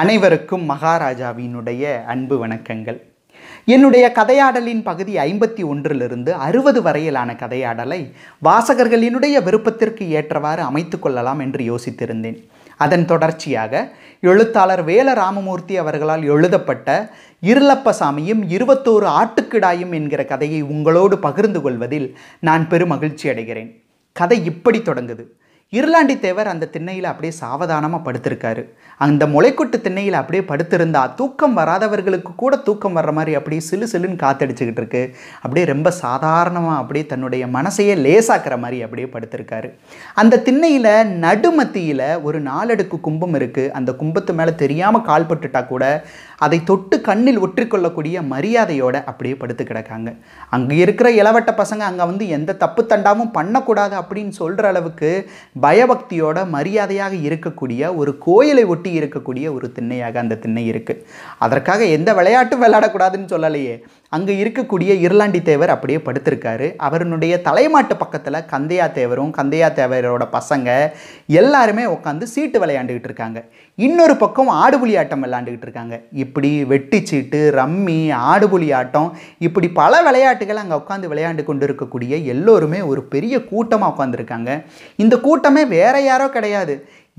அனைவருக்கும் மகாராஜாவினுடைய அன்பு வணக்கங்கள் என்னுடைய கதையாடலின் பகுதி ஐம்பத்தி ஒன்றிலிருந்து அறுபது வரையிலான கதையாடலை வாசகர்களினுடைய விருப்பத்திற்கு ஏற்றவாறு அமைத்து கொள்ளலாம் என்று யோசித்திருந்தேன் அதன் தொடர்ச்சியாக எழுத்தாளர் வேல ராமமூர்த்தி அவர்களால் எழுதப்பட்ட இருளப்பசாமியும் இருபத்தோரு ஆட்டுக்கிடாயும் என்கிற கதையை உங்களோடு பகிர்ந்து கொள்வதில் நான் பெரும் மகிழ்ச்சி அடைகிறேன் கதை இப்படி தொடங்குது இருலாண்டி தேவர் அந்த திண்ணையில் அப்படியே சாவதானமாக படுத்திருக்காரு அந்த முளைக்குட்டு திண்ணையில் அப்படியே படுத்திருந்தா தூக்கம் வராதவர்களுக்கு கூட தூக்கம் வர்ற மாதிரி அப்படியே சிலு சிலுன்னு காத்தடிச்சுக்கிட்டு இருக்கு அப்படியே ரொம்ப சாதாரணமாக அப்படியே தன்னுடைய மனசையே லேசாக்கிற மாதிரி அப்படியே படுத்திருக்காரு அந்த திண்ணையில் நடுமத்தியில் ஒரு நாலடுக்கு கும்பம் இருக்குது அந்த கும்பத்து மேலே தெரியாமல் கால் கூட அதை தொட்டு கண்ணில் ஒற்றிக்கொள்ளக்கூடிய மரியாதையோடு அப்படியே படுத்து கிடக்காங்க அங்கே இருக்கிற இளவட்ட பசங்க அங்கே வந்து எந்த தப்பு தண்டாமும் பண்ணக்கூடாது அப்படின்னு சொல்கிற அளவுக்கு பயபக்தியோட மரியாதையாக இருக்கக்கூடிய ஒரு கோயிலை ஒட்டி இருக்கக்கூடிய ஒரு திண்ணையாக அந்த திண்ணை இருக்குது அதற்காக எந்த விளையாட்டும் விளையாடக்கூடாதுன்னு சொல்லலையே அங்கே இருக்கக்கூடிய இர்லாண்டி தேவர் அப்படியே படுத்திருக்காரு அவருடைய தலைமாட்டு பக்கத்தில் கந்தையா தேவரும் கந்தையா தேவரோட பசங்க எல்லாருமே உட்காந்து சீட்டு விளையாண்டுக்கிட்டு இருக்காங்க இன்னொரு பக்கம் ஆடுபுலி ஆட்டம் விளையாண்டுக்கிட்டு இருக்காங்க இப்படி வெட்டி சீட்டு ரம்மி ஆடுபுலி ஆட்டம் இப்படி பல விளையாட்டுகள் அங்கே உட்காந்து விளையாண்டு கொண்டு இருக்கக்கூடிய எல்லோருமே ஒரு பெரிய கூட்டமாக உட்காந்துருக்காங்க இந்த கூட்டமே வேற யாரோ கிடையாது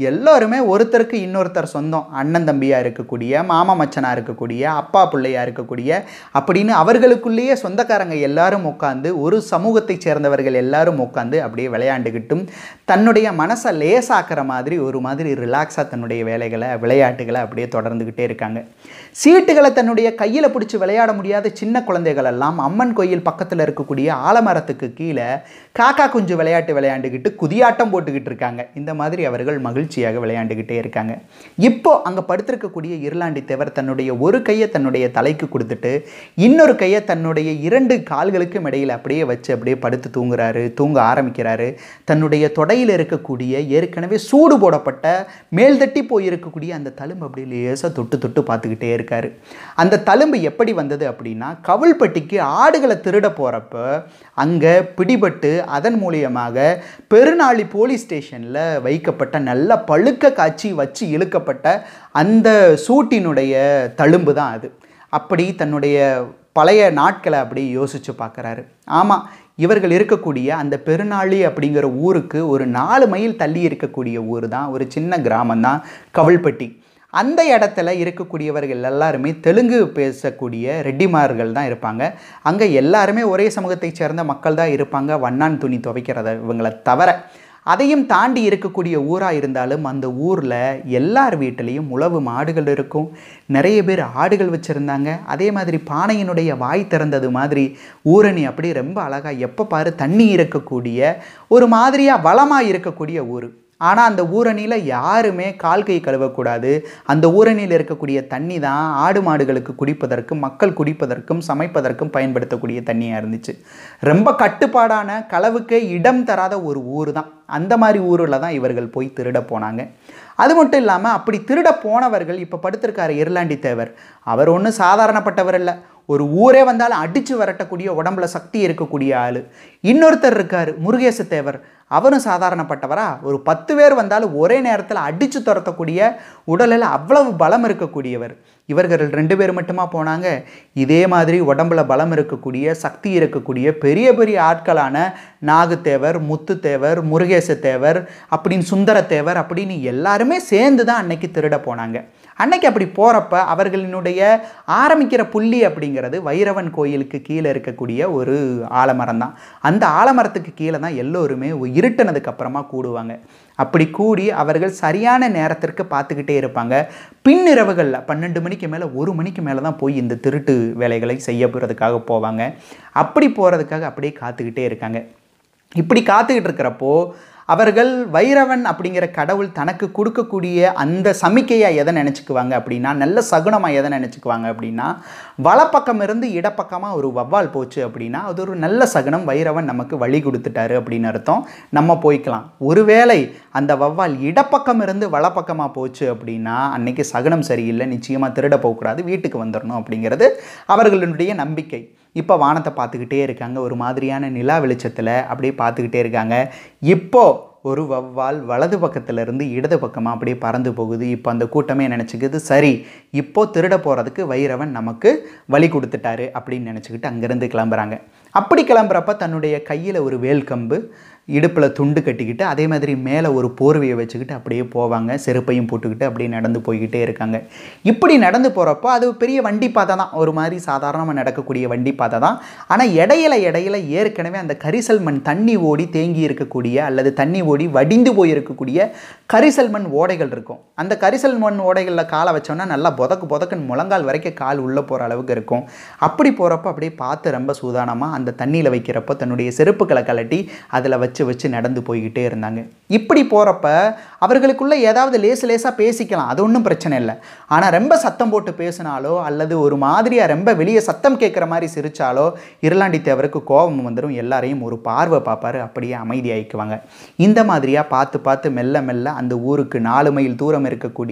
எல்லோருமே ஒருத்தருக்கு இன்னொருத்தர் சொந்தம் அண்ணன் தம்பியாக இருக்கக்கூடிய மாமா மச்சனாக இருக்கக்கூடிய அப்பா பிள்ளையாக இருக்கக்கூடிய அப்படின்னு அவர்களுக்குள்ளேயே சொந்தக்காரங்க எல்லாரும் உட்காந்து ஒரு சமூகத்தை சேர்ந்தவர்கள் எல்லாரும் உட்காந்து அப்படியே விளையாண்டுக்கிட்டும் தன்னுடைய மனசை லேசாக்கிற மாதிரி ஒரு மாதிரி ரிலாக்ஸாக தன்னுடைய வேலைகளை விளையாட்டுகளை அப்படியே தொடர்ந்துக்கிட்டே இருக்காங்க சீட்டுகளை தன்னுடைய கையில் பிடிச்சி விளையாட முடியாத சின்ன குழந்தைகள் எல்லாம் அம்மன் கோயில் பக்கத்தில் இருக்கக்கூடிய ஆலமரத்துக்கு கீழே காக்கா குஞ்சு விளையாட்டு விளையாண்டுக்கிட்டு குதியாட்டம் போட்டுக்கிட்டு இருக்காங்க இந்த மாதிரி அவர்கள் மகிழ்ச்சியாக விளையாண்டுக்கிட்டே இருக்காங்க இப்போ அங்கே படுத்திருக்கக்கூடிய இருளாண்டி தேவர் தன்னுடைய ஒரு கையை தன்னுடைய தலைக்கு கொடுத்துட்டு இன்னொரு கையை தன்னுடைய இரண்டு கால்களுக்கும் இடையில் அப்படியே வச்சு அப்படியே படுத்து தூங்குறாரு தூங்க ஆரம்பிக்கிறாரு தன்னுடைய தொடையில் இருக்கக்கூடிய ஏற்கனவே சூடு போடப்பட்ட மேல்தட்டி போயிருக்கக்கூடிய அந்த தழும்பு அப்படியே லேசாக தொட்டு தொட்டு பார்த்துக்கிட்டே பண்ணியிருக்காரு அந்த தழும்பு எப்படி வந்தது அப்படின்னா கவுள்பட்டிக்கு ஆடுகளை திருட போகிறப்ப அங்கே பிடிபட்டு அதன் மூலியமாக பெருநாளி போலீஸ் ஸ்டேஷனில் வைக்கப்பட்ட நல்ல பழுக்க காட்சி வச்சு இழுக்கப்பட்ட அந்த சூட்டினுடைய தழும்பு தான் அது அப்படி தன்னுடைய பழைய நாட்களை அப்படி யோசித்து பார்க்குறாரு ஆமாம் இவர்கள் இருக்கக்கூடிய அந்த பெருநாளி அப்படிங்கிற ஊருக்கு ஒரு நாலு மைல் தள்ளி இருக்கக்கூடிய ஊர் தான் ஒரு சின்ன கிராமம் தான் கவுள்பட்டி அந்த இடத்துல இருக்கக்கூடியவர்கள் எல்லாருமே தெலுங்கு பேசக்கூடிய ரெட்டிமார்கள் தான் இருப்பாங்க அங்கே எல்லாருமே ஒரே சமூகத்தை சேர்ந்த மக்கள் தான் இருப்பாங்க வண்ணான் துணி துவைக்கிறத இவங்களை தவிர அதையும் தாண்டி இருக்கக்கூடிய ஊராக இருந்தாலும் அந்த ஊரில் எல்லார் வீட்டிலையும் உழவு மாடுகள் இருக்கும் நிறைய பேர் ஆடுகள் வச்சுருந்தாங்க அதே மாதிரி பானையினுடைய வாய் திறந்தது மாதிரி ஊரணி அப்படி ரொம்ப அழகாக எப்போ பாரு தண்ணி இருக்கக்கூடிய ஒரு மாதிரியாக வளமாக இருக்கக்கூடிய ஊர் ஆனால் அந்த ஊரணியில் யாருமே கால் கை கழுவக்கூடாது அந்த ஊரணியில் இருக்கக்கூடிய தண்ணி தான் ஆடு மாடுகளுக்கு குடிப்பதற்கும் மக்கள் குடிப்பதற்கும் சமைப்பதற்கும் பயன்படுத்தக்கூடிய தண்ணியாக இருந்துச்சு ரொம்ப கட்டுப்பாடான களவுக்கே இடம் தராத ஒரு ஊர் தான் அந்த மாதிரி ஊரில் தான் இவர்கள் போய் திருட போனாங்க அது மட்டும் இல்லாமல் அப்படி திருட போனவர்கள் இப்போ படுத்திருக்கார் இருலாண்டி தேவர் அவர் ஒன்றும் சாதாரணப்பட்டவர் இல்லை ஒரு ஊரே வந்தாலும் அடித்து வரட்டக்கூடிய உடம்புல சக்தி இருக்கக்கூடிய ஆள் இன்னொருத்தர் இருக்கார் முருகேச தேவர் அவரும் சாதாரணப்பட்டவரா ஒரு பத்து பேர் வந்தாலும் ஒரே நேரத்தில் அடித்து துரத்தக்கூடிய உடலில் அவ்வளவு பலம் இருக்கக்கூடியவர் இவர்கள் ரெண்டு பேர் மட்டுமா போனாங்க இதே மாதிரி உடம்புல பலம் இருக்கக்கூடிய சக்தி இருக்கக்கூடிய பெரிய பெரிய ஆட்களான நாகுத்தேவர் முத்துத்தேவர் முருகேசத்தேவர் அப்படின்னு சுந்தரத்தேவர் அப்படின்னு எல்லாருமே சேர்ந்து தான் அன்னைக்கு திருட போனாங்க அன்னைக்கு அப்படி போகிறப்ப அவர்களினுடைய ஆரம்பிக்கிற புள்ளி அப்படிங்கிறது வைரவன் கோயிலுக்கு கீழே இருக்கக்கூடிய ஒரு ஆலமரம் தான் அந்த ஆலமரத்துக்கு கீழே தான் எல்லோருமே இருட்டினதுக்கு அப்புறமா கூடுவாங்க அப்படி கூடி அவர்கள் சரியான நேரத்திற்கு பார்த்துக்கிட்டே இருப்பாங்க பின்னிரவுகளில் பன்னெண்டு மணிக்கு மேலே ஒரு மணிக்கு மேலே தான் போய் இந்த திருட்டு வேலைகளை செய்ய போகிறதுக்காக போவாங்க அப்படி போகிறதுக்காக அப்படியே காத்துக்கிட்டே இருக்காங்க இப்படி காத்துக்கிட்டு இருக்கிறப்போ அவர்கள் வைரவன் அப்படிங்கிற கடவுள் தனக்கு கொடுக்கக்கூடிய அந்த சமிக்கையாக எதை நினச்சிக்குவாங்க அப்படின்னா நல்ல சகுனமாக எதை நினச்சிக்குவாங்க அப்படின்னா வலப்பக்கம் இருந்து இடப்பக்கமாக ஒரு வவ்வால் போச்சு அப்படின்னா அது ஒரு நல்ல சகுனம் வைரவன் நமக்கு வழி கொடுத்துட்டாரு அப்படின்னு அர்த்தம் நம்ம போய்க்கலாம் ஒருவேளை அந்த வவ்வால் இடப்பக்கம் இருந்து வலப்பக்கமாக போச்சு அப்படின்னா அன்னைக்கு சகுனம் சரியில்லை நிச்சயமாக திருட போகக்கூடாது வீட்டுக்கு வந்துடணும் அப்படிங்கிறது அவர்களுடைய நம்பிக்கை இப்போ வானத்தை பார்த்துக்கிட்டே இருக்காங்க ஒரு மாதிரியான நிலா வெளிச்சத்தில் அப்படியே பார்த்துக்கிட்டே இருக்காங்க இப்போது ஒரு வவ்வால் வலது பக்கத்துலேருந்து இடது பக்கமாக அப்படியே பறந்து போகுது இப்போ அந்த கூட்டமே நினச்சிக்கிது சரி இப்போது திருட போகிறதுக்கு வைரவன் நமக்கு வழி கொடுத்துட்டாரு அப்படின்னு நினச்சிக்கிட்டு அங்கேருந்து கிளம்புறாங்க அப்படி கிளம்புறப்ப தன்னுடைய கையில் ஒரு வேல்கம்பு இடுப்பில் துண்டு கட்டிக்கிட்டு அதே மாதிரி மேலே ஒரு போர்வையை வச்சுக்கிட்டு அப்படியே போவாங்க செருப்பையும் போட்டுக்கிட்டு அப்படியே நடந்து போய்கிட்டே இருக்காங்க இப்படி நடந்து போகிறப்போ அது பெரிய வண்டி பாதை தான் ஒரு மாதிரி சாதாரணமாக நடக்கக்கூடிய வண்டி பாதை தான் ஆனால் இடையில இடையில ஏற்கனவே அந்த கரிசல் மண் தண்ணி ஓடி தேங்கி இருக்கக்கூடிய அல்லது தண்ணி ஓடி வடிந்து போயிருக்கக்கூடிய கரிசல் மண் ஓடைகள் இருக்கும் அந்த கரிசல் மண் ஓடைகளில் காலை வச்சோம்னா நல்லா புதக்கு புதக்குன்னு முழங்கால் வரைக்கும் கால் உள்ளே போகிற அளவுக்கு இருக்கும் அப்படி போகிறப்போ அப்படியே பார்த்து ரொம்ப சூதானமாக அந்த தண்ணியில் வைக்கிறப்போ தன்னுடைய செருப்புகளை கலட்டி அதில் வச்சு வச்சு வச்சு நடந்து போய்கிட்டே இருந்தாங்க இப்படி போகிறப்ப அவர்களுக்குள்ளே ஏதாவது லேசு லேசாக பேசிக்கலாம் அது ஒன்றும் பிரச்சனை இல்லை ஆனால் ரொம்ப சத்தம் போட்டு பேசினாலோ அல்லது ஒரு மாதிரியாக ரொம்ப வெளியே சத்தம் கேட்குற மாதிரி சிரித்தாலோ தேவருக்கு கோபம் வந்துடும் எல்லாரையும் ஒரு பார்வை பார்ப்பார் அப்படியே அமைதியாகிக்குவாங்க இந்த மாதிரியாக பார்த்து பார்த்து மெல்ல மெல்ல அந்த ஊருக்கு நாலு மைல் தூரம் இருக்கக்கூடிய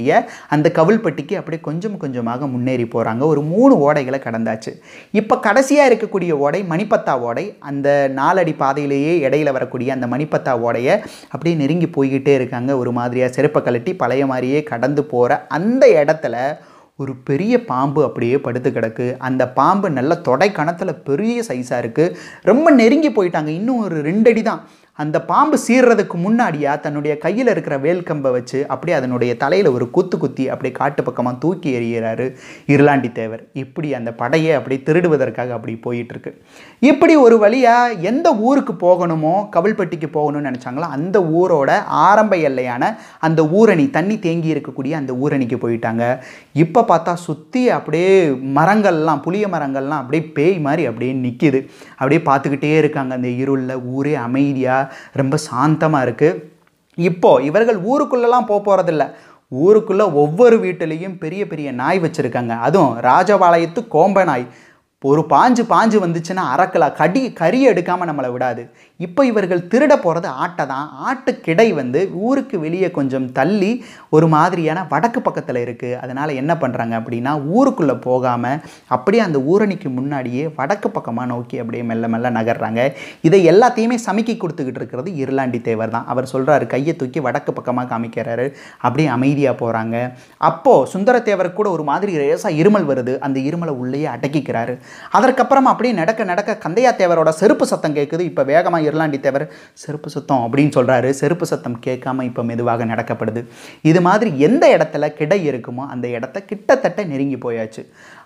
அந்த கவுள்பட்டிக்கு அப்படியே கொஞ்சம் கொஞ்சமாக முன்னேறி போகிறாங்க ஒரு மூணு ஓடைகளை கடந்தாச்சு இப்போ கடைசியாக இருக்கக்கூடிய ஓடை மணிப்பத்தா ஓடை அந்த நாலடி பாதையிலேயே இடையில வரக்கூடிய அந்த மணிப்பத்தாவோடைய அப்படியே நெருங்கி போய்கிட்டே இருக்காங்க ஒரு மாதிரியாக செருப்பை கழட்டி பழைய மாதிரியே கடந்து போகிற அந்த இடத்துல ஒரு பெரிய பாம்பு அப்படியே படுத்து கிடக்கு அந்த பாம்பு நல்ல தொடை கணத்தில் பெரிய சைஸாக இருக்குது ரொம்ப நெருங்கி போயிட்டாங்க இன்னும் ஒரு ரெண்டடி தான் அந்த பாம்பு சீர்றதுக்கு முன்னாடியா தன்னுடைய கையில் இருக்கிற வேல் கம்பை வச்சு அப்படியே அதனுடைய தலையில் ஒரு குத்து குத்தி அப்படியே காட்டு பக்கமாக தூக்கி எறிகிறாரு இருளாண்டி தேவர் இப்படி அந்த படையை அப்படி திருடுவதற்காக அப்படி போயிட்டுருக்கு இப்படி ஒரு வழியாக எந்த ஊருக்கு போகணுமோ கவல்பட்டிக்கு போகணும்னு நினச்சாங்களோ அந்த ஊரோட ஆரம்ப எல்லையான அந்த ஊரணி தண்ணி தேங்கி இருக்கக்கூடிய அந்த ஊரணிக்கு போயிட்டாங்க இப்போ பார்த்தா சுற்றி அப்படியே மரங்கள்லாம் புளிய மரங்கள்லாம் அப்படியே பேய் மாதிரி அப்படியே நிற்கிது அப்படியே பார்த்துக்கிட்டே இருக்காங்க அந்த இருளில் ஊரே அமைதியாக ரொம்ப சாந்தமாக இருக்குது இப்போது இவர்கள் ஊருக்குள்ளெல்லாம் போக போகிறதில்ல ஊருக்குள்ளே ஒவ்வொரு வீட்டிலையும் பெரிய பெரிய நாய் வச்சுருக்காங்க அதுவும் ராஜபாளையத்து கோம்ப நாய் ஒரு பாஞ்சு பாஞ்சு வந்துச்சுன்னா அறக்கலாம் கடி கறி எடுக்காமல் நம்மளை விடாது இப்போ இவர்கள் திருட போகிறது ஆட்டை தான் ஆட்டுக்கிடை வந்து ஊருக்கு வெளியே கொஞ்சம் தள்ளி ஒரு மாதிரியான வடக்கு பக்கத்தில் இருக்குது அதனால் என்ன பண்ணுறாங்க அப்படின்னா ஊருக்குள்ளே போகாமல் அப்படியே அந்த ஊரணிக்கு முன்னாடியே வடக்கு பக்கமாக நோக்கி அப்படியே மெல்ல மெல்ல நகர்றாங்க இதை எல்லாத்தையுமே சமைக்க கொடுத்துக்கிட்டு இருக்கிறது இருளாண்டி தேவர் தான் அவர் சொல்கிறாரு கையை தூக்கி வடக்கு பக்கமாக காமிக்கிறாரு அப்படியே அமைதியாக போகிறாங்க அப்போது சுந்தரத்தேவர் கூட ஒரு மாதிரி ரேசாக இருமல் வருது அந்த இருமலை உள்ளேயே அடக்கிக்கிறாரு அதற்கப்புறம் அப்படியே நடக்க நடக்க கந்தையா தேவரோட செருப்பு சத்தம் கேட்குது இப்போ வேகமாக இருளாண்டி தேவர் செருப்பு சத்தம் அப்படின்னு சொல்கிறாரு செருப்பு சத்தம் கேட்காம இப்போ மெதுவாக நடக்கப்படுது இது மாதிரி எந்த இடத்துல கிடை இருக்குமோ அந்த இடத்த கிட்டத்தட்ட நெருங்கி போயாச்சு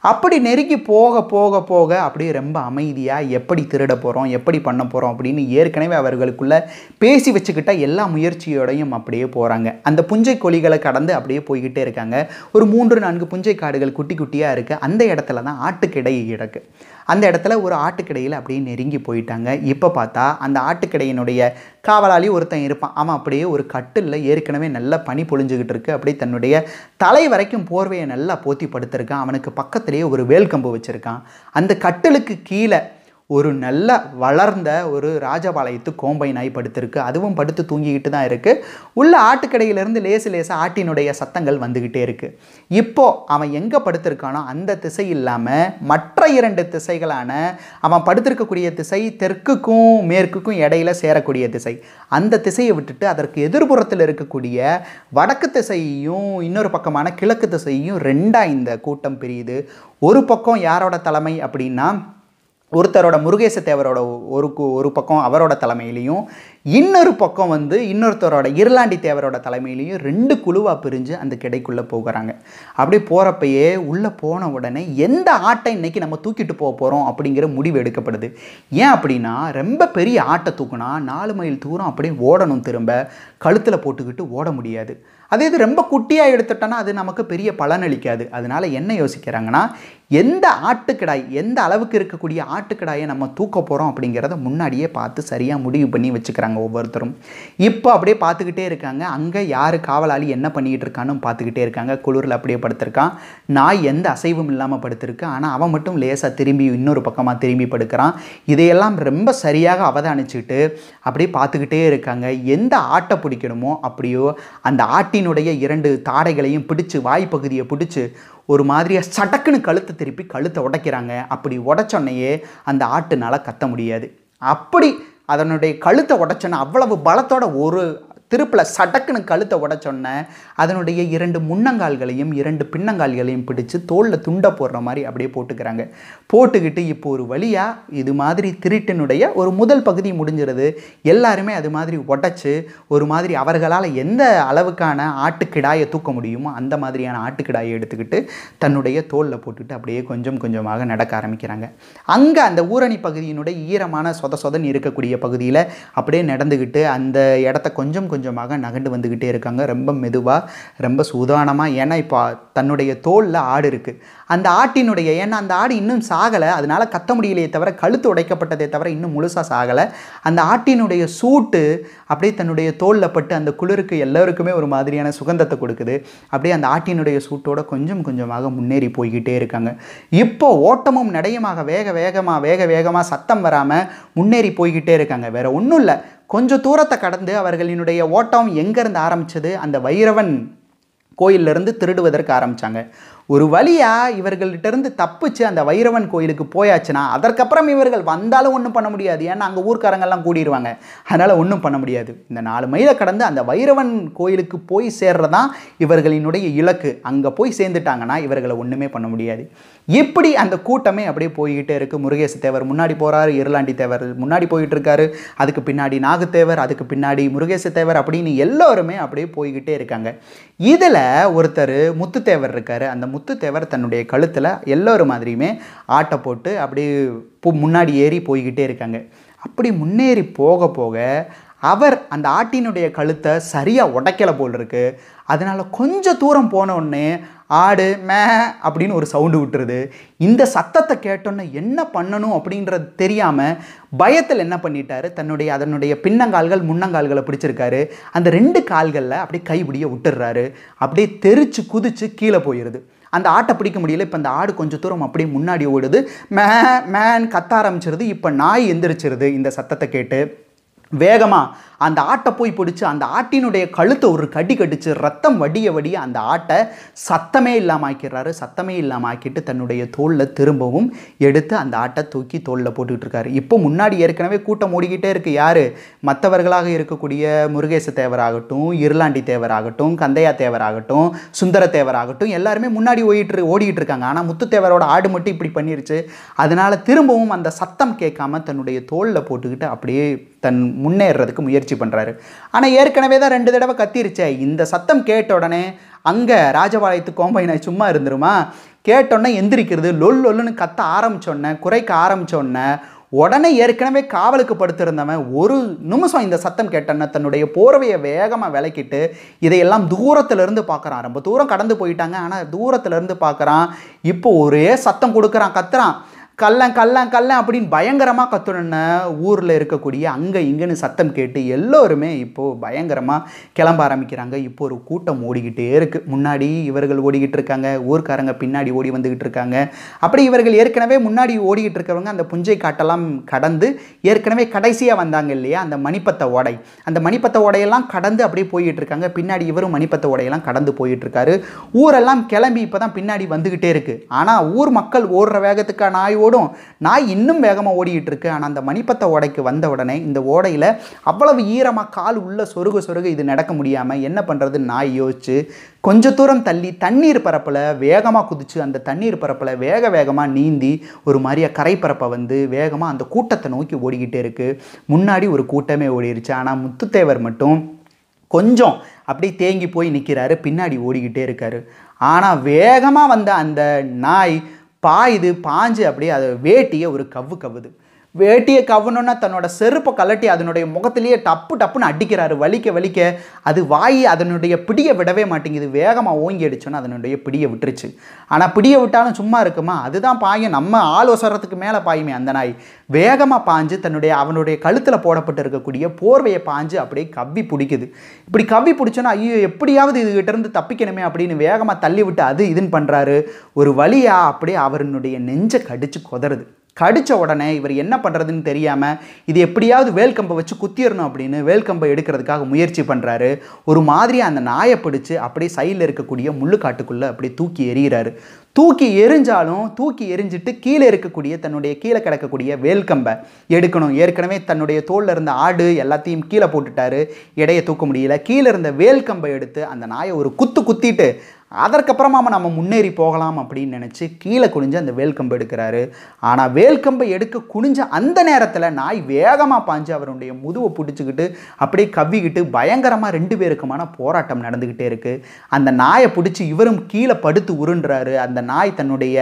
அப்படி நெருங்கி போக போக போக அப்படியே ரொம்ப அமைதியாக எப்படி திருட போகிறோம் எப்படி பண்ண போகிறோம் அப்படின்னு ஏற்கனவே அவர்களுக்குள்ளே பேசி வச்சுக்கிட்டால் எல்லா முயற்சியோடையும் அப்படியே போகிறாங்க அந்த புஞ்சை கொலிகளை கடந்து அப்படியே போய்கிட்டே இருக்காங்க ஒரு மூன்று நான்கு புஞ்சை காடுகள் குட்டி குட்டியாக இருக்குது அந்த இடத்துல தான் ஆட்டுக்கிடை கிடக்கு அந்த இடத்துல ஒரு ஆட்டுக்கடையில் அப்படியே நெருங்கி போயிட்டாங்க இப்போ பார்த்தா அந்த ஆட்டுக்கடையினுடைய காவலாளி ஒருத்தன் இருப்பான் அவன் அப்படியே ஒரு கட்டிலில் ஏற்கனவே நல்லா பனி பொழிஞ்சுக்கிட்டு இருக்கு அப்படியே தன்னுடைய தலை வரைக்கும் போர்வையை நல்லா போத்தி படுத்திருக்கான் அவனுக்கு பக்கத்துலேயே ஒரு வேல்கம்பு வச்சுருக்கான் அந்த கட்டிலுக்கு கீழே ஒரு நல்ல வளர்ந்த ஒரு ராஜபாளையத்து கோம்பை நாய் படுத்திருக்கு அதுவும் படுத்து தூங்கிக்கிட்டு தான் இருக்குது உள்ள ஆட்டுக்கடையிலேருந்து லேசு லேசாக ஆட்டினுடைய சத்தங்கள் வந்துக்கிட்டே இருக்குது இப்போது அவன் எங்கே படுத்திருக்கானோ அந்த திசை இல்லாமல் மற்ற இரண்டு திசைகளான அவன் படுத்திருக்கக்கூடிய திசை தெற்குக்கும் மேற்குக்கும் இடையில சேரக்கூடிய திசை அந்த திசையை விட்டுட்டு அதற்கு எதிர்புறத்தில் இருக்கக்கூடிய வடக்கு திசையையும் இன்னொரு பக்கமான கிழக்கு திசையையும் ரெண்டாக இந்த கூட்டம் பிரியுது ஒரு பக்கம் யாரோட தலைமை அப்படின்னா ஒருத்தரோட முருகேச தேவரோட ஒரு ஒரு பக்கம் அவரோட தலைமையிலையும் இன்னொரு பக்கம் வந்து இன்னொருத்தரோட இருளாண்டி தேவரோட தலைமையிலையும் ரெண்டு குழுவாக பிரிஞ்சு அந்த கிடைக்குள்ளே போகிறாங்க அப்படி போகிறப்பயே உள்ளே போன உடனே எந்த ஆட்டை இன்றைக்கி நம்ம தூக்கிட்டு போக போகிறோம் அப்படிங்கிற முடிவு எடுக்கப்படுது ஏன் அப்படின்னா ரொம்ப பெரிய ஆட்டை தூக்குனா நாலு மைல் தூரம் அப்படியே ஓடணும் திரும்ப கழுத்தில் போட்டுக்கிட்டு ஓட முடியாது அதே இது ரொம்ப குட்டியாக எடுத்துட்டோன்னா அது நமக்கு பெரிய பலன் அளிக்காது அதனால் என்ன யோசிக்கிறாங்கன்னா எந்த ஆட்டுக்கிடாய் எந்த அளவுக்கு இருக்கக்கூடிய ஆட்டுக்கிடாயை நம்ம தூக்க போகிறோம் அப்படிங்கிறத முன்னாடியே பார்த்து சரியாக முடிவு பண்ணி வச்சுக்கிறாங்க ஒவ்வொருத்தரும் இப்போ அப்படியே பார்த்துக்கிட்டே இருக்காங்க அங்கே யார் காவலாளி என்ன பண்ணிகிட்டு இருக்கான்னு பார்த்துக்கிட்டே இருக்காங்க குளிரில் அப்படியே படுத்திருக்கான் நாய் எந்த அசைவும் இல்லாமல் படுத்திருக்கு ஆனால் அவன் மட்டும் லேசாக திரும்பி இன்னொரு பக்கமாக திரும்பி படுக்கிறான் இதையெல்லாம் ரொம்ப சரியாக அவதானிச்சுக்கிட்டு அப்படியே பார்த்துக்கிட்டே இருக்காங்க எந்த ஆட்டை பிடிக்கணுமோ அப்படியோ அந்த ஆட்டி ஆட்டினுடைய இரண்டு தாடைகளையும் பிடிச்சு வாய்ப்பகுதியை பிடிச்சி ஒரு மாதிரியாக சடக்குன்னு கழுத்தை திருப்பி கழுத்தை உடைக்கிறாங்க அப்படி உடச்சோன்னையே அந்த ஆட்டுனால் கத்த முடியாது அப்படி அதனுடைய கழுத்தை உடச்சோன்னா அவ்வளவு பலத்தோட ஒரு திருப்பில் சடக்குன்னு கழுத்தை உடச்சோன்ன அதனுடைய இரண்டு முன்னங்கால்களையும் இரண்டு பின்னங்கால்களையும் பிடிச்சு தோளில் துண்டை போடுற மாதிரி அப்படியே போட்டுக்கிறாங்க போட்டுக்கிட்டு இப்போ ஒரு வழியாக இது மாதிரி திருட்டினுடைய ஒரு முதல் பகுதி முடிஞ்சிருது எல்லாருமே அது மாதிரி உடச்சி ஒரு மாதிரி அவர்களால் எந்த அளவுக்கான ஆட்டுக்கிடாயை தூக்க முடியுமோ அந்த மாதிரியான ஆட்டுக்கிடாயை எடுத்துக்கிட்டு தன்னுடைய தோலில் போட்டுக்கிட்டு அப்படியே கொஞ்சம் கொஞ்சமாக நடக்க ஆரம்பிக்கிறாங்க அங்கே அந்த ஊரணி பகுதியினுடைய ஈரமான சொத சொதன் இருக்கக்கூடிய பகுதியில் அப்படியே நடந்துக்கிட்டு அந்த இடத்த கொஞ்சம் கொஞ்சமாக நகண்டு வந்துக்கிட்டே இருக்காங்க ரொம்ப மெதுவாக ரொம்ப சூதானமாக ஏன்னா இப்போ தன்னுடைய தோலில் ஆடு இருக்குது அந்த ஆட்டினுடைய ஏன்னா அந்த ஆடு இன்னும் சாகலை அதனால் கத்த முடியலையே தவிர கழுத்து உடைக்கப்பட்டதே தவிர இன்னும் முழுசாக சாகலை அந்த ஆட்டினுடைய சூட்டு அப்படியே தன்னுடைய தோலில் பட்டு அந்த குளிருக்கு எல்லோருக்குமே ஒரு மாதிரியான சுகந்தத்தை கொடுக்குது அப்படியே அந்த ஆட்டினுடைய சூட்டோட கொஞ்சம் கொஞ்சமாக முன்னேறி போய்கிட்டே இருக்காங்க இப்போ ஓட்டமும் நடையுமாக வேக வேகமாக வேக வேகமாக சத்தம் வராமல் முன்னேறி போய்கிட்டே இருக்காங்க வேறு ஒன்றும் இல்லை கொஞ்சம் தூரத்தை கடந்து அவர்களினுடைய ஓட்டம் எங்கேருந்து ஆரம்பித்தது அந்த வைரவன் கோயிலிருந்து திருடுவதற்கு ஆரம்பித்தாங்க ஒரு வழியாக இவர்கள்ட்டருந்து தப்பிச்சு அந்த வைரவன் கோயிலுக்கு போயாச்சுன்னா அதற்கப்புறம் இவர்கள் வந்தாலும் ஒன்றும் பண்ண முடியாது ஏன்னா அங்கே ஊர்க்காரங்கள்லாம் கூடிடுவாங்க அதனால் ஒன்றும் பண்ண முடியாது இந்த நாலு மைலை கடந்து அந்த வைரவன் கோயிலுக்கு போய் சேர்றதான் இவர்களினுடைய இலக்கு அங்கே போய் சேர்ந்துட்டாங்கன்னா இவர்களை ஒன்றுமே பண்ண முடியாது எப்படி அந்த கூட்டமே அப்படியே போய்கிட்டே இருக்குது முருகேச தேவர் முன்னாடி போகிறாரு இருளாண்டி தேவர் முன்னாடி போய்கிட்டு இருக்காரு அதுக்கு பின்னாடி நாகத்தேவர் அதுக்கு பின்னாடி முருகேச தேவர் அப்படின்னு எல்லோருமே அப்படியே போய்கிட்டே இருக்காங்க இதில் ஒருத்தர் முத்துத்தேவர் இருக்கார் அந்த முத்துத்தேவர் தன்னுடைய கழுத்தில் எல்லோரும் மாதிரியுமே ஆட்டை போட்டு அப்படியே முன்னாடி ஏறி போய்கிட்டே இருக்காங்க அப்படி முன்னேறி போக போக அவர் அந்த ஆட்டினுடைய கழுத்தை சரியாக உடைக்கலை போல் இருக்குது அதனால் கொஞ்சம் தூரம் போனவுடனே ஆடு மே அப்படின்னு ஒரு சவுண்டு விட்டுருது இந்த சத்தத்தை கேட்டோன்னே என்ன பண்ணணும் அப்படின்றது தெரியாமல் பயத்தில் என்ன பண்ணிட்டாரு தன்னுடைய அதனுடைய பின்னங்கால்கள் முன்னங்கால்களை பிடிச்சிருக்காரு அந்த ரெண்டு கால்களில் அப்படியே கைப்பிடியை விட்டுடுறாரு அப்படியே தெரிச்சு குதிச்சு கீழே போயிடுது அந்த ஆட்டை பிடிக்க முடியல இப்போ அந்த ஆடு கொஞ்சம் தூரம் அப்படியே முன்னாடி ஓடுது மே மேன் கத்த ஆரம்பிச்சிருது இப்போ நாய் எந்திரிச்சிருது இந்த சத்தத்தை கேட்டு வேகமாக அந்த ஆட்டை போய் பிடிச்சி அந்த ஆட்டினுடைய கழுத்தை ஒரு கடி கடிச்சு ரத்தம் வடிய வடிய அந்த ஆட்டை சத்தமே இல்லாமல் ஆக்கிடுறாரு சத்தமே இல்லாமல் ஆக்கிட்டு தன்னுடைய தோளில் திரும்பவும் எடுத்து அந்த ஆட்டை தூக்கி தோளில் போட்டுக்கிட்டு இருக்காரு இப்போ முன்னாடி ஏற்கனவே கூட்டம் ஓடிக்கிட்டே இருக்குது யார் மற்றவர்களாக இருக்கக்கூடிய முருகேச தேவராகட்டும் இருளாண்டி தேவராகட்டும் கந்தையா தேவராகட்டும் சுந்தர தேவராகட்டும் எல்லாருமே முன்னாடி ஓடிட்டு ஓடிக்கிட்டு இருக்காங்க ஆனால் முத்து தேவரோட ஆடு மட்டும் இப்படி பண்ணிருச்சு அதனால் திரும்பவும் அந்த சத்தம் கேட்காம தன்னுடைய தோளில் போட்டுக்கிட்டு அப்படியே தன் முன்னேறதுக்கு முயற்சி முயற்சி பண்ணுறாரு ஆனால் ஏற்கனவே தான் ரெண்டு தடவை கத்திருச்சே இந்த சத்தம் கேட்ட உடனே அங்கே ராஜபாளையத்து கோம்பை சும்மா இருந்துருமா கேட்டோன்னே எந்திரிக்கிறது லொல் லொல்லுன்னு கத்த ஆரம்பித்தோன்னே குறைக்க ஆரம்பித்தோன்னே உடனே ஏற்கனவே காவலுக்கு படுத்திருந்தவன் ஒரு நிமிஷம் இந்த சத்தம் கேட்டன தன்னுடைய போர்வையை வேகமாக விளக்கிட்டு இதையெல்லாம் தூரத்துலேருந்து பார்க்குறான் ரொம்ப தூரம் கடந்து போயிட்டாங்க ஆனால் தூரத்துலேருந்து பார்க்குறான் இப்போ ஒரே சத்தம் கொடுக்குறான் கத்துறான் கள்ளன் கள்ளன் கள்ளன் அப்படின்னு பயங்கரமாக கத்துணுன்னு ஊரில் இருக்கக்கூடிய அங்கே இங்கேன்னு சத்தம் கேட்டு எல்லோருமே இப்போது பயங்கரமாக கிளம்ப ஆரம்பிக்கிறாங்க இப்போ ஒரு கூட்டம் ஓடிக்கிட்டே இருக்குது முன்னாடி இவர்கள் ஓடிக்கிட்டு இருக்காங்க ஊர்க்காரங்க பின்னாடி ஓடி வந்துக்கிட்டு இருக்காங்க அப்படி இவர்கள் ஏற்கனவே முன்னாடி ஓடிக்கிட்டு இருக்கிறவங்க அந்த புஞ்சை காட்டெல்லாம் கடந்து ஏற்கனவே கடைசியாக வந்தாங்க இல்லையா அந்த மணிப்பத்த ஓடை அந்த மணிப்பத்த ஓடையெல்லாம் கடந்து அப்படியே போயிட்டு இருக்காங்க பின்னாடி இவரும் மணிப்பத்த ஓடையெல்லாம் கடந்து போயிட்டு இருக்காரு ஊரெல்லாம் கிளம்பி இப்போ தான் பின்னாடி வந்துக்கிட்டே இருக்குது ஆனால் ஊர் மக்கள் ஓடுற வேகத்துக்கான ஆய்வு ஓடும் நாய் இன்னும் வேகமாக ஓடிக்கிட்டு இருக்கு ஆனால் அந்த மணிப்பத்தை ஓடைக்கு வந்த உடனே இந்த ஓடையில் அவ்வளவு ஈரமாக கால் உள்ள சொருக சொருக இது நடக்க முடியாமல் என்ன பண்ணுறது நாய் யோசிச்சு கொஞ்ச தூரம் தள்ளி தண்ணீர் பரப்பில் வேகமாக குதிச்சு அந்த தண்ணீர் பரப்பில் வேக வேகமாக நீந்தி ஒரு மாதிரியாக கரைப்பரப்பை வந்து வேகமாக அந்த கூட்டத்தை நோக்கி ஓடிக்கிட்டே இருக்குது முன்னாடி ஒரு கூட்டமே ஓடிடுச்சு ஆனால் முத்துத்தேவர் மட்டும் கொஞ்சம் அப்படி தேங்கி போய் நிற்கிறாரு பின்னாடி ஓடிக்கிட்டே இருக்காரு ஆனால் வேகமாக வந்த அந்த நாய் பாயுது பாஞ்சு அப்படியே அதை வேட்டியை ஒரு கவ்வு கவ்வுது வேட்டியை கவனம்னா தன்னோட செருப்பை கலட்டி அதனுடைய முகத்திலேயே டப்பு டப்புன்னு அடிக்கிறாரு வலிக்க வலிக்க அது வாய் அதனுடைய பிடியை விடவே மாட்டேங்குது வேகமாக ஓங்கி அடிச்சோன்னா அதனுடைய பிடியை விட்டுருச்சு ஆனால் பிடியை விட்டாலும் சும்மா இருக்குமா அதுதான் பாயும் நம்ம ஆள் ஒசரத்துக்கு மேலே பாயுமே அந்த நாய் வேகமாக பாஞ்சு தன்னுடைய அவனுடைய கழுத்தில் போடப்பட்டு இருக்கக்கூடிய போர்வையை பாஞ்சு அப்படியே கவ்வி பிடிக்குது இப்படி கவ்வி பிடிச்சோன்னா ஐயோ எப்படியாவது இதுகிட்டேருந்து தப்பிக்கணுமே அப்படின்னு வேகமாக தள்ளி விட்டு அது இதுன்னு பண்ணுறாரு ஒரு வழியாக அப்படியே அவனுடைய நெஞ்சை கடிச்சு கொதறது கடித்த உடனே இவர் என்ன பண்ணுறதுன்னு தெரியாமல் இது எப்படியாவது வேல்கம்பை வச்சு குத்திடணும் அப்படின்னு வேல்கம்பை எடுக்கிறதுக்காக முயற்சி பண்ணுறாரு ஒரு மாதிரி அந்த நாயை பிடிச்சி அப்படியே சைடில் இருக்கக்கூடிய முள்ளுக்காட்டுக்குள்ளே அப்படியே தூக்கி எறிகிறாரு தூக்கி எரிஞ்சாலும் தூக்கி எரிஞ்சிட்டு கீழே இருக்கக்கூடிய தன்னுடைய கீழே கிடக்கக்கூடிய வேல்கம்பை எடுக்கணும் ஏற்கனவே தன்னுடைய தோளில் இருந்த ஆடு எல்லாத்தையும் கீழே போட்டுட்டாரு இடையை தூக்க முடியல கீழே இருந்த வேல்கம்பை எடுத்து அந்த நாயை ஒரு குத்து குத்திட்டு அதற்கப்புறமா நம்ம முன்னேறி போகலாம் அப்படின்னு நினச்சி கீழே குனிஞ்சு அந்த வேல்கம்பு எடுக்கிறாரு ஆனால் வேல்கம்பை எடுக்க குனிஞ்ச அந்த நேரத்தில் நாய் வேகமாக பாஞ்சு அவருடைய முதுவை பிடிச்சிக்கிட்டு அப்படியே கவ்விக்கிட்டு பயங்கரமாக ரெண்டு பேருக்குமான போராட்டம் நடந்துக்கிட்டே இருக்குது அந்த நாயை பிடிச்சி இவரும் கீழே படுத்து உருண்டுறாரு அந்த நாய் தன்னுடைய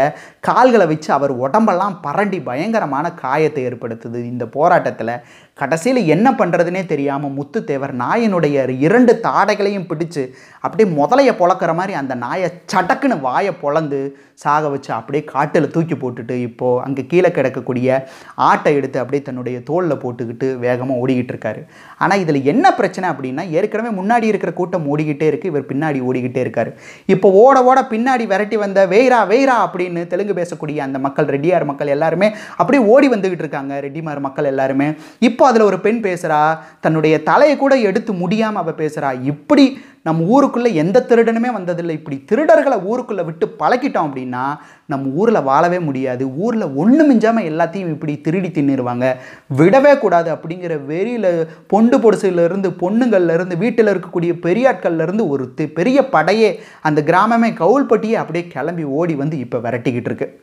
கால்களை வச்சு அவர் உடம்பெல்லாம் பரண்டி பயங்கரமான காயத்தை ஏற்படுத்துது இந்த போராட்டத்தில் கடைசியில் என்ன பண்ணுறதுனே தெரியாமல் முத்து தேவர் நாயினுடைய இரண்டு தாடைகளையும் பிடிச்சு அப்படியே முதலையை பொழக்கிற மாதிரி அந்த நாயை சடக்குன்னு வாயை பொழந்து சாக வச்சு அப்படியே காட்டில் தூக்கி போட்டுட்டு இப்போது அங்கே கீழே கிடக்கக்கூடிய ஆட்டை எடுத்து அப்படியே தன்னுடைய தோளில் போட்டுக்கிட்டு வேகமாக ஓடிக்கிட்டு இருக்காரு ஆனால் இதில் என்ன பிரச்சனை அப்படின்னா ஏற்கனவே முன்னாடி இருக்கிற கூட்டம் ஓடிக்கிட்டே இருக்குது இவர் பின்னாடி ஓடிக்கிட்டே இருக்கார் இப்போ ஓட ஓட பின்னாடி விரட்டி வந்த வெய்ரா வெய்ரா அப்படின்னு தெலுங்கு பேசக்கூடிய அந்த மக்கள் ரெட்டியார் மக்கள் எல்லாருமே அப்படியே ஓடி வந்துக்கிட்டு இருக்காங்க ரெட்டிமார் மக்கள் எல்லாருமே இப்போ இப்போ அதில் ஒரு பெண் பேசுகிறா தன்னுடைய தலையை கூட எடுத்து முடியாமல் அவள் பேசுகிறா இப்படி நம்ம ஊருக்குள்ளே எந்த திருடனுமே வந்ததில்லை இப்படி திருடர்களை ஊருக்குள்ளே விட்டு பழக்கிட்டோம் அப்படின்னா நம்ம ஊரில் வாழவே முடியாது ஊரில் ஒன்று மிஞ்சாமல் எல்லாத்தையும் இப்படி திருடி தின்னுருவாங்க விடவே கூடாது அப்படிங்கிற வெறியில் பொண்டு பொடுசுலேருந்து பொண்ணுங்கள்லேருந்து வீட்டில் இருக்கக்கூடிய பெரியாட்கள்லேருந்து ஒரு பெரிய படையே அந்த கிராமமே கவுல்பட்டியே அப்படியே கிளம்பி ஓடி வந்து இப்போ விரட்டிக்கிட்டு இருக்குது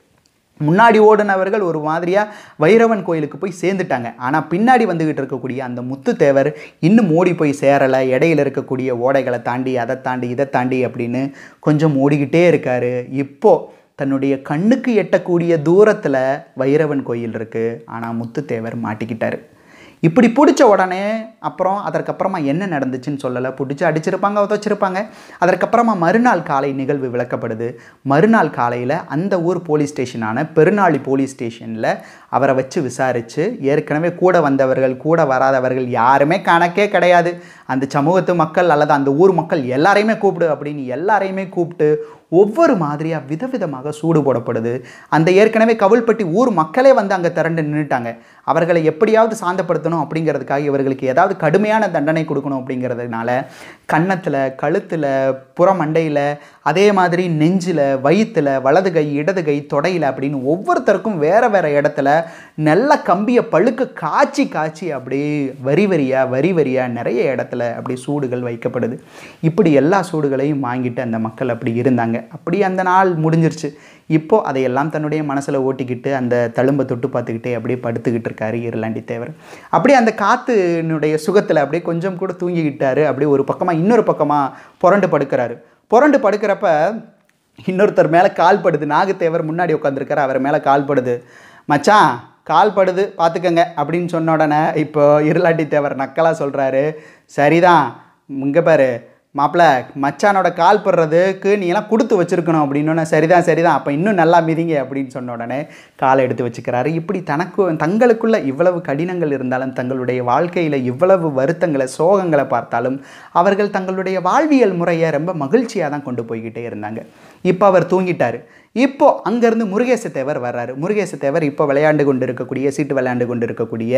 முன்னாடி ஓடினவர்கள் ஒரு மாதிரியாக வைரவன் கோயிலுக்கு போய் சேர்ந்துட்டாங்க ஆனால் பின்னாடி வந்துக்கிட்டு இருக்கக்கூடிய அந்த முத்து தேவர் இன்னும் ஓடி போய் சேரலை இடையில இருக்கக்கூடிய ஓடைகளை தாண்டி அதை தாண்டி இதை தாண்டி அப்படின்னு கொஞ்சம் ஓடிக்கிட்டே இருக்கார் இப்போது தன்னுடைய கண்ணுக்கு எட்டக்கூடிய தூரத்தில் வைரவன் கோயில் இருக்குது ஆனால் முத்துத்தேவர் மாட்டிக்கிட்டார் இப்படி பிடிச்ச உடனே அப்புறம் அதற்கப்புறமா என்ன நடந்துச்சுன்னு சொல்லலை பிடிச்சி அடிச்சிருப்பாங்க உதச்சிருப்பாங்க அதற்கப்புறமா மறுநாள் காலை நிகழ்வு விளக்கப்படுது மறுநாள் காலையில் அந்த ஊர் போலீஸ் ஸ்டேஷனான பெருநாளி போலீஸ் ஸ்டேஷனில் அவரை வச்சு விசாரித்து ஏற்கனவே கூட வந்தவர்கள் கூட வராதவர்கள் யாருமே கணக்கே கிடையாது அந்த சமூகத்து மக்கள் அல்லது அந்த ஊர் மக்கள் எல்லாரையுமே கூப்பிடு அப்படின்னு எல்லாரையுமே கூப்பிட்டு ஒவ்வொரு மாதிரியாக விதவிதமாக சூடு போடப்படுது அந்த ஏற்கனவே கவுள்பட்டி ஊர் மக்களே வந்து அங்கே திரண்டு நின்றுட்டாங்க அவர்களை எப்படியாவது சாந்தப்படுத்தணும் அப்படிங்கிறதுக்காக இவர்களுக்கு ஏதாவது கடுமையான தண்டனை கொடுக்கணும் அப்படிங்கிறதுனால கன்னத்தில் கழுத்தில் புறமண்டையில் அதே மாதிரி நெஞ்சில் வயிற்றில் வலது கை இடது கை தொடையில் அப்படின்னு ஒவ்வொருத்தருக்கும் வேறு வேறு இடத்துல நல்ல கம்பியை பழுக்க காய்ச்சி காய்ச்சி அப்படியே வரி வரியாக வரி வரியாக நிறைய இடத்துல அப்படி சூடுகள் வைக்கப்படுது இப்படி எல்லா சூடுகளையும் வாங்கிட்டு அந்த மக்கள் அப்படி இருந்தாங்க அப்படி அந்த நாள் முடிஞ்சிருச்சு இப்போது அதையெல்லாம் தன்னுடைய மனசில் ஓட்டிக்கிட்டு அந்த தழும்பை தொட்டு பார்த்துக்கிட்டே அப்படியே படுத்துக்கிட்டு இருக்காரு இருளாண்டி தேவர் அப்படியே அந்த காற்றுனுடைய சுகத்தில் அப்படியே கொஞ்சம் கூட தூங்கிக்கிட்டாரு அப்படியே ஒரு பக்கமாக இன்னொரு பக்கமாக புரண்டு படுக்கிறாரு புரண்டு படுக்கிறப்ப இன்னொருத்தர் மேலே கால் படுது நாகத்தேவர் முன்னாடி உட்காந்துருக்காரு அவர் மேலே கால் படுது மச்சான் கால் படுது பார்த்துக்கங்க அப்படின்னு சொன்ன உடனே இப்போ இருளாட்டி தேவர் நக்கலாக சொல்கிறாரு சரிதான் இங்கே பாரு மாப்பிள்ள மச்சானோட கால் படுறதுக்கு நீ எல்லாம் கொடுத்து வச்சுருக்கணும் அப்படின்னு சரிதான் சரிதான் அப்போ இன்னும் நல்லா மிதிங்க அப்படின்னு சொன்ன உடனே காலை எடுத்து வச்சுக்கிறாரு இப்படி தனக்கு தங்களுக்குள்ள இவ்வளவு கடினங்கள் இருந்தாலும் தங்களுடைய வாழ்க்கையில் இவ்வளவு வருத்தங்களை சோகங்களை பார்த்தாலும் அவர்கள் தங்களுடைய வாழ்வியல் முறையை ரொம்ப மகிழ்ச்சியாக தான் கொண்டு போய்கிட்டே இருந்தாங்க இப்போ அவர் தூங்கிட்டார் இப்போது அங்கேருந்து முருகேசத்தேவர் வர்றாரு முருகேசத்தேவர் இப்போ விளையாண்டு கொண்டு இருக்கக்கூடிய சீட்டு விளையாண்டு கொண்டு இருக்கக்கூடிய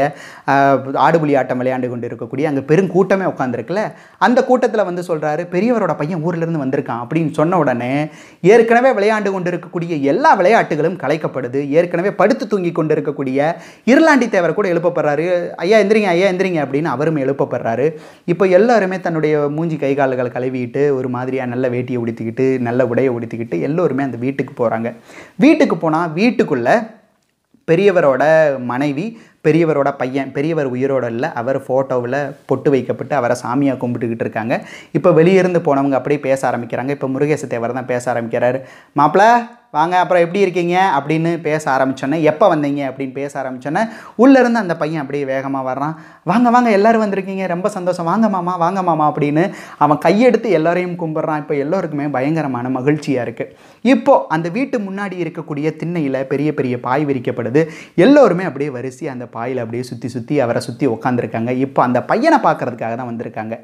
ஆடுபுலி ஆட்டம் விளையாண்டு கொண்டு இருக்கக்கூடிய அங்கே பெரும் கூட்டமே உட்காந்துருக்குல்ல அந்த கூட்டத்தில் வந்து சொல்கிறாரு பெரியவரோட பையன் ஊர்லேருந்து வந்திருக்கான் அப்படின்னு சொன்ன உடனே ஏற்கனவே விளையாண்டு கொண்டு இருக்கக்கூடிய எல்லா விளையாட்டுகளும் கலைக்கப்படுது ஏற்கனவே படுத்து தூங்கி கொண்டு இருக்கக்கூடிய இருளாண்டி தேவர் கூட எழுப்பப்படுறாரு ஐயா எந்திரிங்க ஐயா எந்திரிங்க அப்படின்னு அவரும் எழுப்பப்படுறாரு இப்போ எல்லாருமே தன்னுடைய மூஞ்சி கை கால்கள் கழுவிட்டு ஒரு மாதிரியாக நல்ல வேட்டியை உடுத்திக்கிட்டு நல்ல உடையை உடுத்திக்கிட்டு எல்லோருமே அந்த வீட்டுக்கு போகிறாங்க வீட்டுக்கு போனால் வீட்டுக்குள்ளே பெரியவரோட மனைவி பெரியவரோட பையன் பெரியவர் உயிரோட இல்லை அவர் ஃபோட்டோவில் பொட்டு வைக்கப்பட்டு அவரை சாமியாக கும்பிட்டுக்கிட்டு இருக்காங்க இப்போ வெளியிருந்து போனவங்க அப்படியே பேச ஆரம்பிக்கிறாங்க இப்போ முருகேச தேவர் தான் பேச ஆரம்பிக்கிறாரு மாப்பிள்ள வாங்க அப்புறம் எப்படி இருக்கீங்க அப்படின்னு பேச ஆரம்பித்தோன்னே எப்போ வந்தீங்க அப்படின்னு பேச ஆரம்பித்தோன்னே உள்ளேருந்து அந்த பையன் அப்படியே வேகமாக வர்றான் வாங்க வாங்க எல்லோரும் வந்திருக்கீங்க ரொம்ப சந்தோஷம் வாங்க மாமா வாங்க மாமா அப்படின்னு அவன் கையெடுத்து எல்லோரையும் கும்பிட்றான் இப்போ எல்லோருக்குமே பயங்கரமான மகிழ்ச்சியாக இருக்குது இப்போ அந்த வீட்டு முன்னாடி இருக்கக்கூடிய திண்ணையில் பெரிய பெரிய பாய் விரிக்கப்படுது எல்லோருமே அப்படியே வரிசை அந்த பாயில் அப்படியே சுற்றி சுற்றி அவரை சுற்றி உட்காந்துருக்காங்க இப்போ அந்த பையனை பார்க்குறதுக்காக தான் வந்திருக்காங்க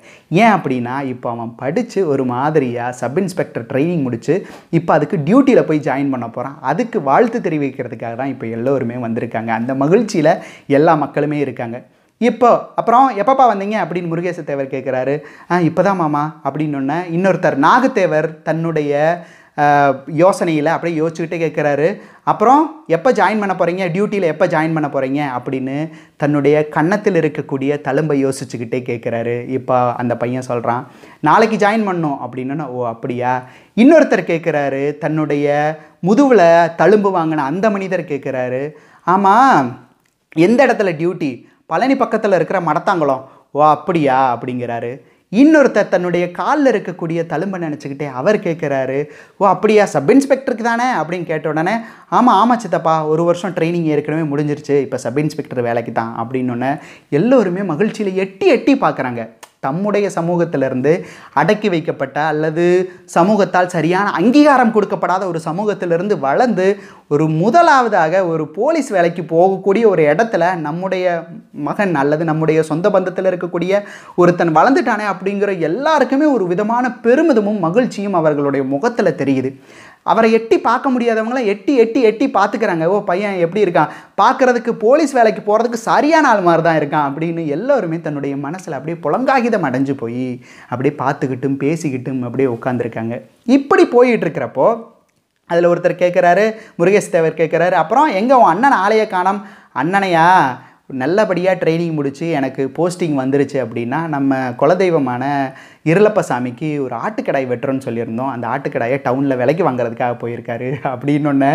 ஏன் அப்படின்னா இப்போ அவன் படித்து ஒரு மாதிரியாக சப் இன்ஸ்பெக்டர் ட்ரைனிங் முடித்து இப்போ அதுக்கு டியூட்டியில் போய் ஜாயின் பண்ண போகிறான் அதுக்கு வாழ்த்து தெரிவிக்கிறதுக்காக தான் இப்போ எல்லோருமே வந்திருக்காங்க அந்த மகிழ்ச்சியில் எல்லா மக்களுமே இருக்காங்க இப்போ அப்புறம் எப்பப்பா வந்தீங்க அப்படின்னு முருகேசத்தேவர் தேவர் கேட்குறாரு இப்போ தான் மாமா அப்படின்னு ஒன்று இன்னொருத்தர் நாகத்தேவர் தன்னுடைய யோசனையில் அப்படியே யோசிச்சுக்கிட்டே கேட்குறாரு அப்புறம் எப்போ ஜாயின் பண்ண போகிறீங்க டியூட்டியில் எப்போ ஜாயின் பண்ண போகிறீங்க அப்படின்னு தன்னுடைய கன்னத்தில் இருக்கக்கூடிய தழும்பை யோசிச்சுக்கிட்டே கேட்குறாரு இப்போ அந்த பையன் சொல்கிறான் நாளைக்கு ஜாயின் பண்ணோம் அப்படின்னு ஓ அப்படியா இன்னொருத்தர் கேட்குறாரு தன்னுடைய முதுவில் தழும்பு வாங்கின அந்த மனிதர் கேட்குறாரு ஆமாம் எந்த இடத்துல டியூட்டி பழனி பக்கத்தில் இருக்கிற மடத்தாங்குளம் ஓ அப்படியா அப்படிங்கிறாரு இன்னொருத்தர் தன்னுடைய காலில் இருக்கக்கூடிய தழும்பை நினச்சிக்கிட்டே அவர் கேட்குறாரு ஓ அப்படியா சப் இன்ஸ்பெக்டருக்கு தானே அப்படின்னு கேட்ட உடனே ஆமாம் ஆமாம் சித்தப்பா ஒரு வருஷம் ட்ரைனிங் ஏற்கனவே முடிஞ்சிருச்சு இப்போ சப் இன்ஸ்பெக்டர் வேலைக்கு தான் அப்படின்னு ஒன்று எல்லோருமே மகிழ்ச்சியில் எட்டி எட்டி பார்க்குறாங்க தம்முடைய சமூகத்திலிருந்து அடக்கி வைக்கப்பட்ட அல்லது சமூகத்தால் சரியான அங்கீகாரம் கொடுக்கப்படாத ஒரு சமூகத்திலிருந்து வளர்ந்து ஒரு முதலாவதாக ஒரு போலீஸ் வேலைக்கு போகக்கூடிய ஒரு இடத்துல நம்முடைய மகன் அல்லது நம்முடைய சொந்த பந்தத்தில் இருக்கக்கூடிய ஒருத்தன் வளர்ந்துட்டானே அப்படிங்கிற எல்லாருக்குமே ஒரு விதமான பெருமிதமும் மகிழ்ச்சியும் அவர்களுடைய முகத்தில் தெரியுது அவரை எட்டி பார்க்க முடியாதவங்களாம் எட்டி எட்டி எட்டி பார்த்துக்கிறாங்க ஓ பையன் எப்படி இருக்கான் பார்க்குறதுக்கு போலீஸ் வேலைக்கு போகிறதுக்கு சரியான ஆள் மாதிரி தான் இருக்கான் அப்படின்னு எல்லோருமே தன்னுடைய மனசில் அப்படியே புலங்காகிதம் அடைஞ்சு போய் அப்படியே பார்த்துக்கிட்டும் பேசிக்கிட்டும் அப்படியே உட்காந்துருக்காங்க இப்படி போயிட்டுருக்கிறப்போ அதில் ஒருத்தர் கேட்குறாரு முருகேஷ் தேவர் கேட்குறாரு அப்புறம் எங்கே உன் அண்ணன் ஆலையை காணோம் அண்ணனையா நல்லபடியாக ட்ரைனிங் முடித்து எனக்கு போஸ்டிங் வந்துருச்சு அப்படின்னா நம்ம குலதெய்வமான இருளப்ப சாமிக்கு ஒரு ஆட்டுக்கடாய் வெட்டுறோன்னு சொல்லியிருந்தோம் அந்த ஆட்டுக்கடாயை டவுனில் விலைக்கு வாங்குறதுக்காக போயிருக்காரு அப்படின்னு ஒன்று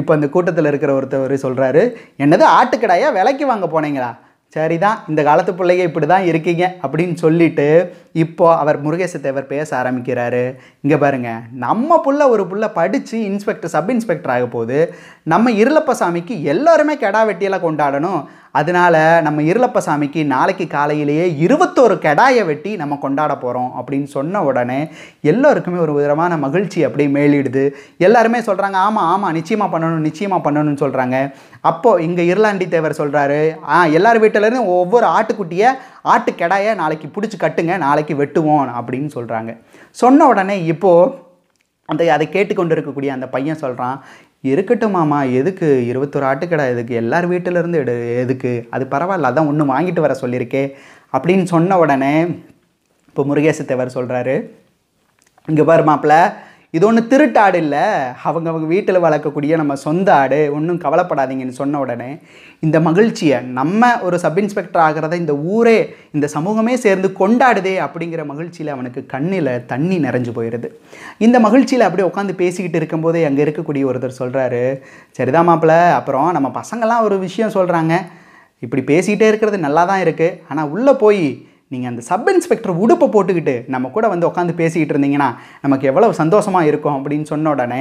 இப்போ அந்த கூட்டத்தில் இருக்கிற ஒருத்தவர் சொல்கிறாரு என்னது ஆட்டுக்கடாயை விலைக்கு வாங்க போனீங்களா சரி தான் இந்த காலத்து பிள்ளைங்க இப்படி தான் இருக்கீங்க அப்படின்னு சொல்லிட்டு இப்போது அவர் முருகேசத்தேவர் பேச ஆரம்பிக்கிறாரு இங்கே பாருங்கள் நம்ம புள்ள ஒரு புள்ள படித்து இன்ஸ்பெக்டர் சப் இன்ஸ்பெக்டர் ஆக போது நம்ம சாமிக்கு எல்லோருமே கெடா வெட்டியெல்லாம் கொண்டாடணும் அதனால் நம்ம சாமிக்கு நாளைக்கு காலையிலேயே இருபத்தோரு கெடாயை வெட்டி நம்ம கொண்டாட போகிறோம் அப்படின்னு சொன்ன உடனே எல்லோருக்குமே ஒரு விதமான மகிழ்ச்சி அப்படியே மேலிடுது எல்லாருமே சொல்கிறாங்க ஆமாம் ஆமாம் நிச்சயமாக பண்ணணும் நிச்சயமாக பண்ணணும்னு சொல்கிறாங்க அப்போது இங்கே இர்லாண்டி தேவர் சொல்கிறாரு ஆ எல்லார் வீட்டிலேருந்து ஒவ்வொரு ஆட்டுக்குட்டியை ஆட்டு கெடாயை நாளைக்கு பிடிச்சி கட்டுங்க நாளைக்கு வெட்டுவோம் அப்படின்னு சொல்கிறாங்க சொன்ன உடனே இப்போது அந்த அதை கேட்டுக்கொண்டு இருக்கக்கூடிய அந்த பையன் சொல்கிறான் இருக்கட்டும் மாமா எதுக்கு இருபத்தொரு ஆட்டுக்கடை எதுக்கு எல்லார் வீட்டிலேருந்து எடு எதுக்கு அது பரவாயில்ல அதான் ஒன்று வாங்கிட்டு வர சொல்லியிருக்கே அப்படின்னு சொன்ன உடனே இப்போ முருகேசத்தேவர் தேவர் சொல்கிறாரு இங்கே பாரு மாப்பிள்ள இது ஒன்று திருட்டாடு இல்லை அவங்க அவங்க வீட்டில் வளர்க்கக்கூடிய நம்ம சொந்த ஆடு ஒன்றும் கவலைப்படாதீங்கன்னு சொன்ன உடனே இந்த மகிழ்ச்சியை நம்ம ஒரு சப் இன்ஸ்பெக்டர் ஆகிறத இந்த ஊரே இந்த சமூகமே சேர்ந்து கொண்டாடுதே அப்படிங்கிற மகிழ்ச்சியில் அவனுக்கு கண்ணில் தண்ணி நிறைஞ்சு போயிடுது இந்த மகிழ்ச்சியில் அப்படியே உட்காந்து பேசிக்கிட்டு இருக்கும்போதே அங்கே இருக்கக்கூடிய ஒருத்தர் சொல்கிறாரு சரிதான் மாப்பிள்ள அப்புறம் நம்ம பசங்கள்லாம் ஒரு விஷயம் சொல்கிறாங்க இப்படி பேசிக்கிட்டே இருக்கிறது நல்லா தான் இருக்குது ஆனால் உள்ளே போய் நீங்கள் அந்த சப் இன்ஸ்பெக்டர் உடுப்பை போட்டுக்கிட்டு நம்ம கூட வந்து உட்காந்து பேசிக்கிட்டு இருந்தீங்கன்னா நமக்கு எவ்வளோ சந்தோஷமாக இருக்கும் அப்படின்னு சொன்ன உடனே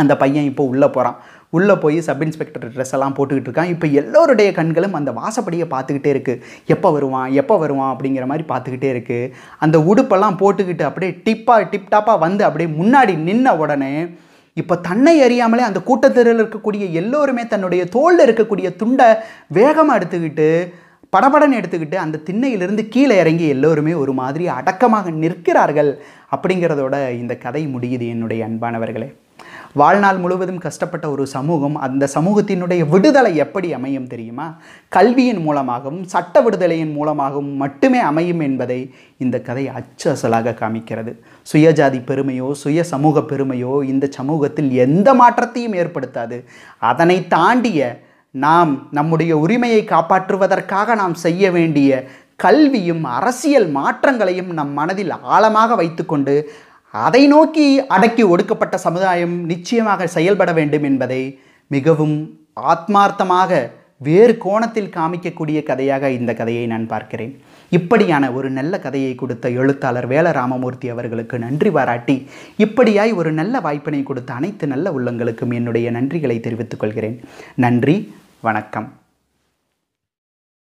அந்த பையன் இப்போ உள்ளே போகிறான் உள்ளே போய் சப் இன்ஸ்பெக்டர் ட்ரெஸ் எல்லாம் போட்டுக்கிட்டு இருக்கான் இப்போ எல்லோருடைய கண்களும் அந்த வாசப்படியை பார்த்துக்கிட்டே இருக்குது எப்போ வருவான் எப்போ வருவான் அப்படிங்கிற மாதிரி பார்த்துக்கிட்டே இருக்குது அந்த உடுப்பெல்லாம் போட்டுக்கிட்டு அப்படியே டிப்பாக டிப்டாப்பாக வந்து அப்படியே முன்னாடி நின்ன உடனே இப்போ தன்னை அறியாமலே அந்த கூட்டத்தில் இருக்கக்கூடிய எல்லோருமே தன்னுடைய தோளில் இருக்கக்கூடிய துண்டை வேகமாக எடுத்துக்கிட்டு படபடன்னு எடுத்துக்கிட்டு அந்த திண்ணையிலிருந்து கீழே இறங்கி எல்லோருமே ஒரு மாதிரி அடக்கமாக நிற்கிறார்கள் அப்படிங்கிறதோட இந்த கதை முடியுது என்னுடைய அன்பானவர்களே வாழ்நாள் முழுவதும் கஷ்டப்பட்ட ஒரு சமூகம் அந்த சமூகத்தினுடைய விடுதலை எப்படி அமையும் தெரியுமா கல்வியின் மூலமாகவும் சட்ட விடுதலையின் மூலமாகவும் மட்டுமே அமையும் என்பதை இந்த கதை அச்சு அசலாக காமிக்கிறது சுயஜாதி பெருமையோ சுய சமூக பெருமையோ இந்த சமூகத்தில் எந்த மாற்றத்தையும் ஏற்படுத்தாது அதனை தாண்டிய நாம் நம்முடைய உரிமையை காப்பாற்றுவதற்காக நாம் செய்ய வேண்டிய கல்வியும் அரசியல் மாற்றங்களையும் நம் மனதில் ஆழமாக வைத்துக்கொண்டு அதை நோக்கி அடக்கி ஒடுக்கப்பட்ட சமுதாயம் நிச்சயமாக செயல்பட வேண்டும் என்பதை மிகவும் ஆத்மார்த்தமாக வேறு கோணத்தில் காமிக்கக்கூடிய கதையாக இந்த கதையை நான் பார்க்கிறேன் இப்படியான ஒரு நல்ல கதையை கொடுத்த எழுத்தாளர் வேல ராமமூர்த்தி அவர்களுக்கு நன்றி பாராட்டி இப்படியாய் ஒரு நல்ல வாய்ப்பினை கொடுத்த அனைத்து நல்ல உள்ளங்களுக்கும் என்னுடைய நன்றிகளை தெரிவித்துக் கொள்கிறேன் நன்றி வணக்கம்